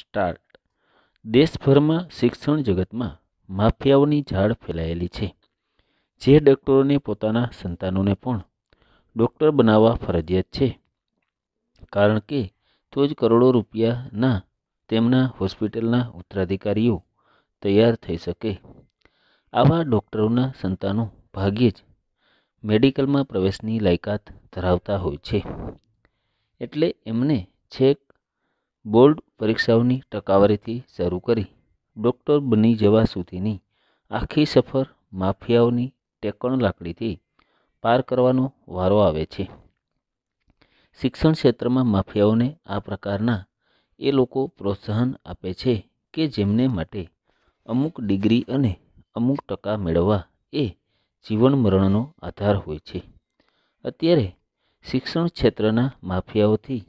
start દેશભરમાં શિક્ષણ જગતમાં માફિયાઓની ઝાડ ફેલાયેલી છે જે ડૉક્ટરોને પોતાના સંતાનોને પણ ડૉક્ટર બનાવવા ફરજિયાત છે કારણ કે તો જ કરોડો રૂપિયાના તેમના હોસ્પિટલના ઉત્તરાધિકારીઓ તૈયાર થઈ શકે આવા ડૉક્ટરોના સંતાનો ભાગ્યે જ મેડિકલમાં પ્રવેશની લાયકાત ધરાવતા હોય છે એટલે એમને છેક બોર્ડ પરીક્ષાઓની ટકાવારીથી શરૂ કરી ડૉક્ટર બની જવા સુધીની આખી સફર માફિયાઓની ટેકણ લાકડીથી પાર કરવાનો વારો આવે છે શિક્ષણ ક્ષેત્રમાં માફિયાઓને આ પ્રકારના એ લોકો પ્રોત્સાહન આપે છે કે જેમને માટે અમુક ડિગ્રી અને અમુક ટકા મેળવવા એ જીવન મરણનો આધાર હોય છે અત્યારે શિક્ષણ ક્ષેત્રના માફિયાઓથી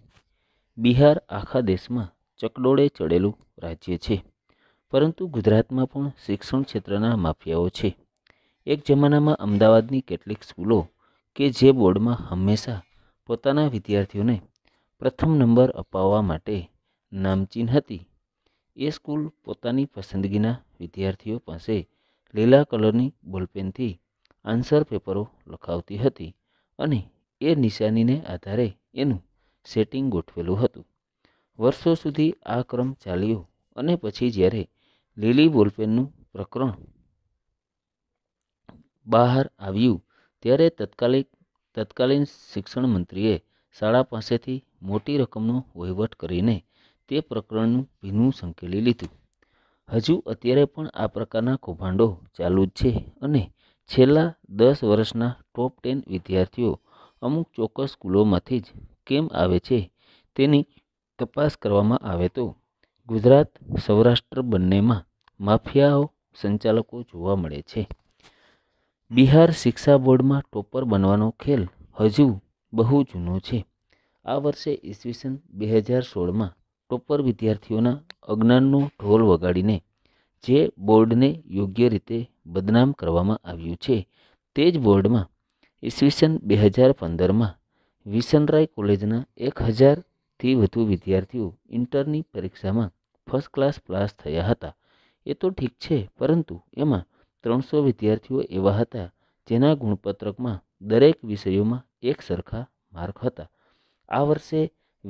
બિહાર આખા દેશમાં ચકડોળે ચડેલું રાજ્ય છે પરંતુ ગુજરાતમાં પણ શિક્ષણ ક્ષેત્રના માફિયાઓ છે એક જમાનામાં અમદાવાદની કેટલીક સ્કૂલો કે જે બોર્ડમાં હંમેશા પોતાના વિદ્યાર્થીઓને પ્રથમ નંબર અપાવવા માટે નામચીન હતી એ સ્કૂલ પોતાની પસંદગીના વિદ્યાર્થીઓ પાસે લીલા કલરની બોલપેનથી આન્સર પેપરો લખાવતી હતી અને એ નિશાનીને આધારે એનું સેટિંગ ગોઠવેલું હતું વર્ષો સુધી આ ક્રમ ચાલ્યો અને પછી જ્યારે લીલી બોલપેનનું પ્રકરણ બહાર આવ્યું ત્યારે તત્કાલિક તત્કાલીન શિક્ષણ મંત્રીએ શાળા પાસેથી મોટી રકમનો વહીવટ કરીને તે પ્રકરણનું ભીનું સંકેલી લીધું હજુ અત્યારે પણ આ પ્રકારના કૌભાંડો ચાલુ જ છે અને છેલ્લા દસ વર્ષના ટોપ ટેન વિદ્યાર્થીઓ અમુક ચોક્કસ સ્કૂલોમાંથી જ કેમ આવે છે તેની તપાસ કરવામાં આવે તો ગુજરાત સૌરાષ્ટ્ર બંનેમાં માફિયાઓ સંચાલકો જોવા મળે છે બિહાર શિક્ષા બોર્ડમાં ટોપર બનવાનો ખેલ હજુ બહુ જૂનો છે આ વર્ષે ઈસવીસન બે હજાર સોળમાં ટોપર વિદ્યાર્થીઓના અજ્ઞાનનો ઢોલ વગાડીને જે બોર્ડને યોગ્ય રીતે બદનામ કરવામાં આવ્યું છે તે જ બોર્ડમાં ઈસવીસન બે હજાર પંદરમાં વિશનરાય કોલેજના એક હજારથી વધુ વિદ્યાર્થીઓ ઇન્ટરની પરીક્ષામાં ફર્સ્ટ ક્લાસ પાસ થયા હતા એ તો ઠીક છે પરંતુ એમાં ત્રણસો વિદ્યાર્થીઓ એવા હતા જેના ગુણપત્રકમાં દરેક વિષયોમાં એક સરખા માર્ક હતા આ વર્ષે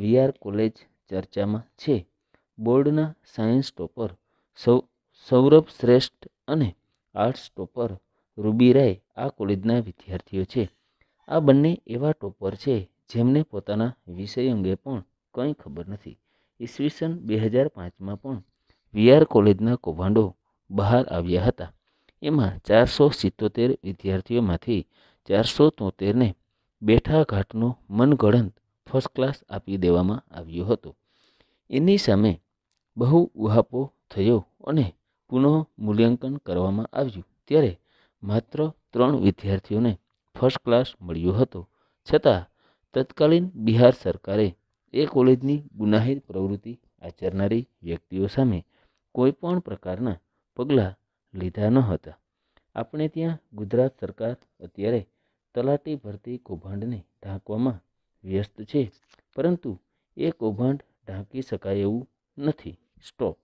વીઆર કોલેજ ચર્ચામાં છે બોર્ડના સાયન્સ ટોપર સૌ સૌરભ શ્રેષ્ઠ અને આર્ટ્સ ટોપર રૂબી રાય આ કોલેજના વિદ્યાર્થીઓ છે આ બંને એવા ટોપર છે જેમને પોતાના વિષય અંગે પણ કંઈ ખબર નથી ઈસવીસન બે હજાર પાંચમાં પણ વીઆર કોલેજના કૌભાંડો બહાર આવ્યા હતા એમાં ચારસો સિત્તોતેર વિદ્યાર્થીઓમાંથી ચારસો તોતેરને બેઠા ઘાટનો મનગળંત ફર્સ્ટ ક્લાસ આપી દેવામાં આવ્યો હતો એની સામે બહુ ઉહાપો થયો અને પુનઃ મૂલ્યાંકન કરવામાં આવ્યું ત્યારે માત્ર ત્રણ વિદ્યાર્થીઓને ફર્સ્ટ ક્લાસ મળ્યો હતો છતાં તત્કાલીન બિહાર સરકારે એ કોલેજની ગુનાહિત પ્રવૃત્તિ આચરનારી વ્યક્તિઓ સામે કોઈપણ પ્રકારના પગલાં લીધા ન હતા આપણે ત્યાં ગુજરાત સરકાર અત્યારે તલાટી ભરતી કૌભાંડને ઢાંકવામાં વ્યસ્ત છે પરંતુ એ કૌભાંડ ઢાંકી શકાય એવું નથી સ્ટોપ